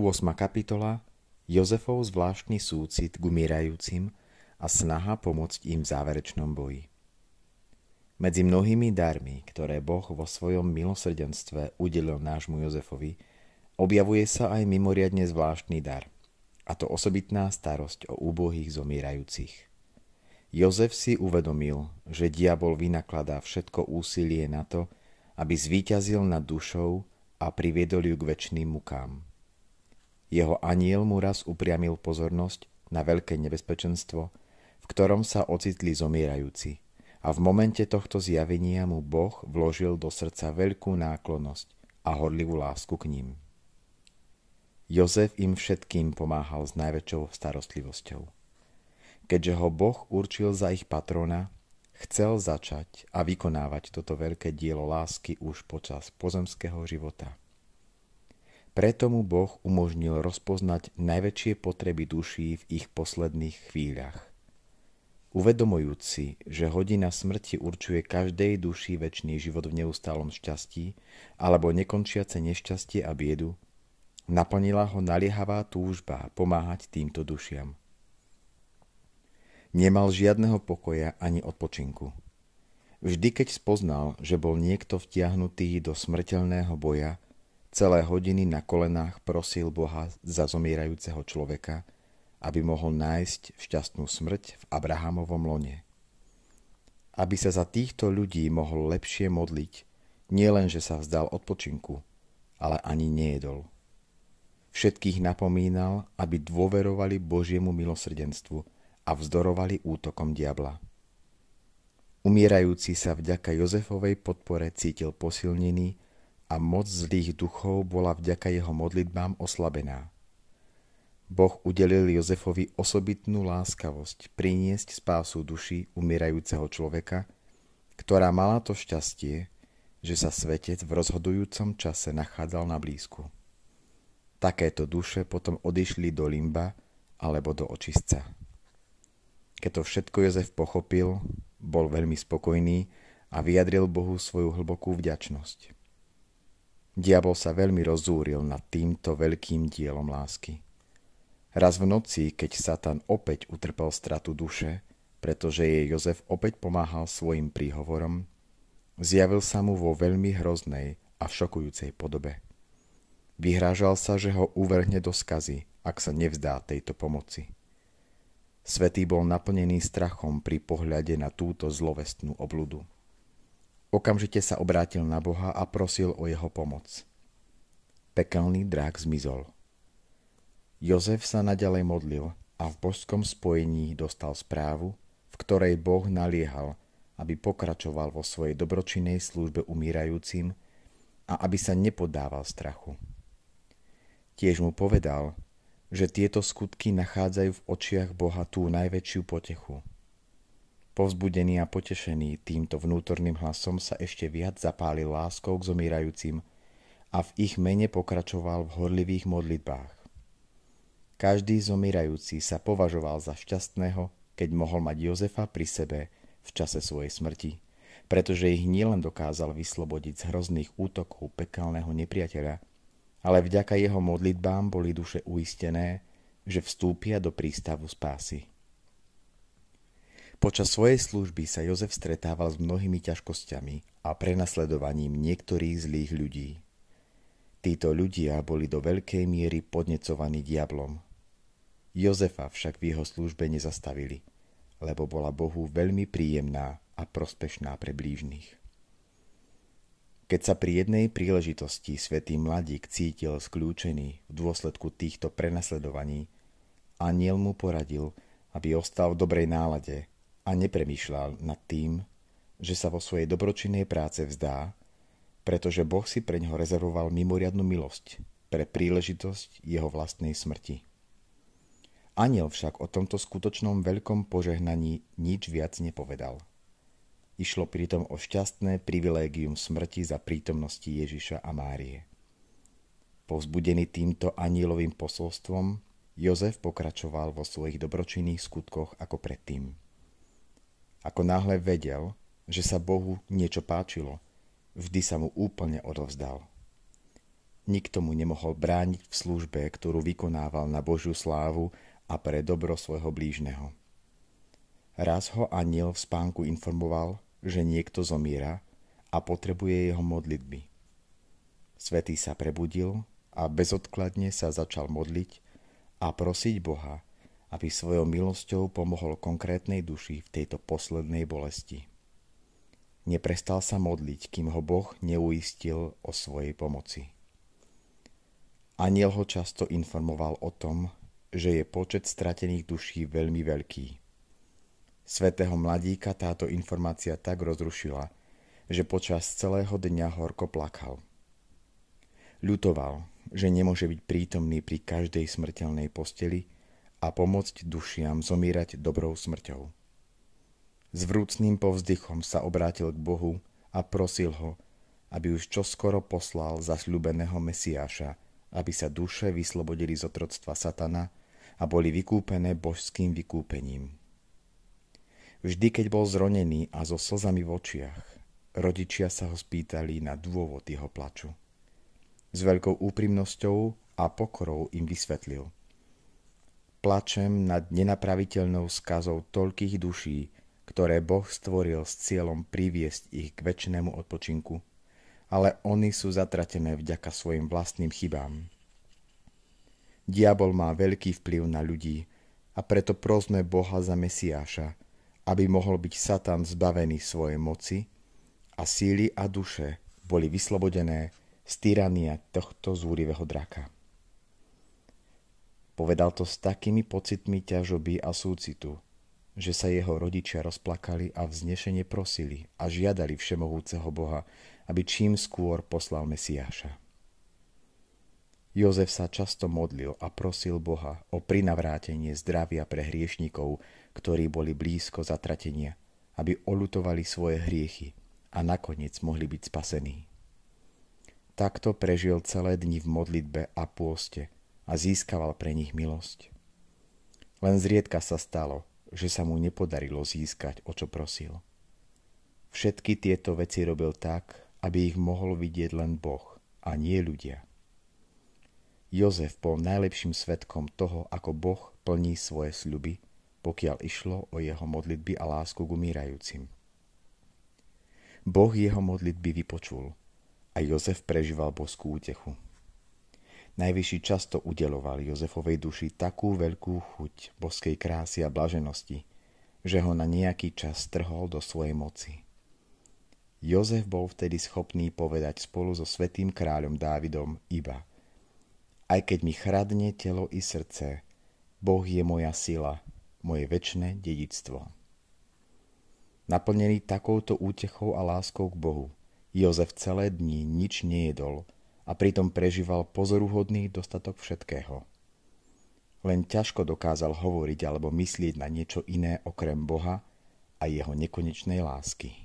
8. kapitola Jozefov zvláštny súcit k umírajúcim a snaha pomôcť im v záverečnom boji. Medzi mnohými darmi, ktoré Boh vo svojom milosrdenstve udelil nášmu Jozefovi, objavuje sa aj mimoriadne zvláštny dar, a to osobitná starosť o úbohých zomírajúcich. Jozef si uvedomil, že diabol vynakladá všetko úsilie na to, aby zvíťazil nad dušou a priviedol ju k väčšným mukám. Jeho aniel mu raz upriamil pozornosť na veľké nebezpečenstvo, v ktorom sa ocitli zomierajúci. A v momente tohto zjavenia mu Boh vložil do srdca veľkú náklonosť a horlivú lásku k ním. Jozef im všetkým pomáhal s najväčšou starostlivosťou. Keďže ho Boh určil za ich patrona, chcel začať a vykonávať toto veľké dielo lásky už počas pozemského života. Preto mu Boh umožnil rozpoznať najväčšie potreby duší v ich posledných chvíľach. Uvedomujúc si, že hodina smrti určuje každej duši väčší život v neustálom šťastí alebo nekončiace nešťastie a biedu, naplnila ho naliehavá túžba pomáhať týmto dušiam. Nemal žiadneho pokoja ani odpočinku. Vždy, keď spoznal, že bol niekto vtiahnutý do smrteľného boja, Celé hodiny na kolenách prosil Boha za zomierajúceho človeka, aby mohol nájsť šťastnú smrť v Abrahamovom lone. Aby sa za týchto ľudí mohol lepšie modliť, nielen, že sa vzdal odpočinku, ale ani nejedol. Všetkých napomínal, aby dôverovali Božiemu milosrdenstvu a vzdorovali útokom diabla. Umierajúci sa vďaka Jozefovej podpore cítil posilnený a moc zlých duchov bola vďaka jeho modlitbám oslabená. Boh udelil Jozefovi osobitnú láskavosť priniesť spásu duši umierajúceho človeka, ktorá mala to šťastie, že sa svetec v rozhodujúcom čase nachádzal na blízku. Takéto duše potom odišli do limba alebo do očistca. Keď to všetko Jozef pochopil, bol veľmi spokojný a vyjadril Bohu svoju hlbokú vďačnosť. Diabol sa veľmi rozúril nad týmto veľkým dielom lásky. Raz v noci, keď Satan opäť utrpel stratu duše, pretože jej Jozef opäť pomáhal svojim príhovorom, zjavil sa mu vo veľmi hroznej a šokujúcej podobe. Vyhrážal sa, že ho uvrhne do skazy, ak sa nevzdá tejto pomoci. Svetý bol naplnený strachom pri pohľade na túto zlovestnú obludu. Okamžite sa obrátil na Boha a prosil o jeho pomoc. Pekelný drák zmizol. Jozef sa nadalej modlil a v božskom spojení dostal správu, v ktorej Boh naliehal, aby pokračoval vo svojej dobročinnej službe umírajúcim a aby sa nepodával strachu. Tiež mu povedal, že tieto skutky nachádzajú v očiach Boha tú najväčšiu potechu – Povzbudený a potešený týmto vnútorným hlasom sa ešte viac zapálil láskou k zomírajúcim a v ich mene pokračoval v horlivých modlitbách. Každý zomírajúci sa považoval za šťastného, keď mohol mať Jozefa pri sebe v čase svojej smrti, pretože ich nielen dokázal vyslobodiť z hrozných útokov pekelného nepriateľa, ale vďaka jeho modlitbám boli duše uistené, že vstúpia do prístavu spásy. Počas svojej služby sa Jozef stretával s mnohými ťažkosťami a prenasledovaním niektorých zlých ľudí. Títo ľudia boli do veľkej miery podnecovaní diablom. Jozefa však v jeho službe nezastavili, lebo bola Bohu veľmi príjemná a prospešná pre blížnych. Keď sa pri jednej príležitosti svätý mladík cítil skľúčený v dôsledku týchto prenasledovaní, aniel mu poradil, aby ostal v dobrej nálade a nepremýšľal nad tým, že sa vo svojej dobročinnej práce vzdá, pretože Boh si pre ňoho rezervoval mimoriadnu milosť pre príležitosť jeho vlastnej smrti. Aniel však o tomto skutočnom veľkom požehnaní nič viac nepovedal. Išlo pritom o šťastné privilégium smrti za prítomnosti Ježiša a Márie. Povzbudený týmto anielovým posolstvom, Jozef pokračoval vo svojich dobročinných skutkoch ako predtým. Ako náhle vedel, že sa Bohu niečo páčilo, vždy sa mu úplne odovzdal. Nikto mu nemohol brániť v službe, ktorú vykonával na Božiu slávu a pre dobro svojho blížneho. Raz ho aniel v spánku informoval, že niekto zomiera a potrebuje jeho modlitby. Svetý sa prebudil a bezodkladne sa začal modliť a prosiť Boha, aby svojou milosťou pomohol konkrétnej duši v tejto poslednej bolesti. Neprestal sa modliť, kým ho Boh neuistil o svojej pomoci. Aniel ho často informoval o tom, že je počet stratených duší veľmi veľký. Svetého mladíka táto informácia tak rozrušila, že počas celého dňa horko plakal. Ľutoval, že nemôže byť prítomný pri každej smrteľnej posteli, a pomôcť dušiam zomírať dobrou smrťou. S vrúcným povzdychom sa obrátil k Bohu a prosil ho, aby už čoskoro poslal zasľúbeného Mesiáša, aby sa duše vyslobodili z otroctva satana a boli vykúpené božským vykúpením. Vždy, keď bol zronený a so slzami v očiach, rodičia sa ho spýtali na dôvod jeho plaču. S veľkou úprimnosťou a pokorou im vysvetlil – plačem nad nenapraviteľnou skazou toľkých duší, ktoré Boh stvoril s cieľom priviesť ich k väčšnému odpočinku, ale oni sú zatratené vďaka svojim vlastným chybám. Diabol má veľký vplyv na ľudí a preto prosme Boha za Mesiáša, aby mohol byť Satan zbavený svojej moci a síly a duše boli vyslobodené z tyrania tohto zúrivého draka. Povedal to s takými pocitmi ťažoby a súcitu, že sa jeho rodičia rozplakali a vznešene prosili a žiadali všemohúceho Boha, aby čím skôr poslal Mesiáša. Jozef sa často modlil a prosil Boha o prinavrátenie zdravia pre hriešnikov, ktorí boli blízko zatratenia, aby olutovali svoje hriechy a nakoniec mohli byť spasení. Takto prežil celé dni v modlitbe a pôste – a získaval pre nich milosť. Len zriedka sa stalo, že sa mu nepodarilo získať, o čo prosil. Všetky tieto veci robil tak, aby ich mohol vidieť len Boh a nie ľudia. Jozef bol najlepším svetkom toho, ako Boh plní svoje sľuby, pokiaľ išlo o jeho modlitby a lásku k umírajúcim. Boh jeho modlitby vypočul a Jozef prežíval boskú útechu. Najvyšší často udeloval Jozefovej duši takú veľkú chuť boskej krásy a blaženosti, že ho na nejaký čas strhol do svojej moci. Jozef bol vtedy schopný povedať spolu so svetým kráľom Dávidom iba Aj keď mi chradne telo i srdce, Boh je moja sila, moje väčšné dedictvo. Naplnený takouto útechou a láskou k Bohu, Jozef celé dni nič nejedol a pritom prežíval pozoruhodný dostatok všetkého. Len ťažko dokázal hovoriť alebo myslieť na niečo iné okrem Boha a jeho nekonečnej lásky.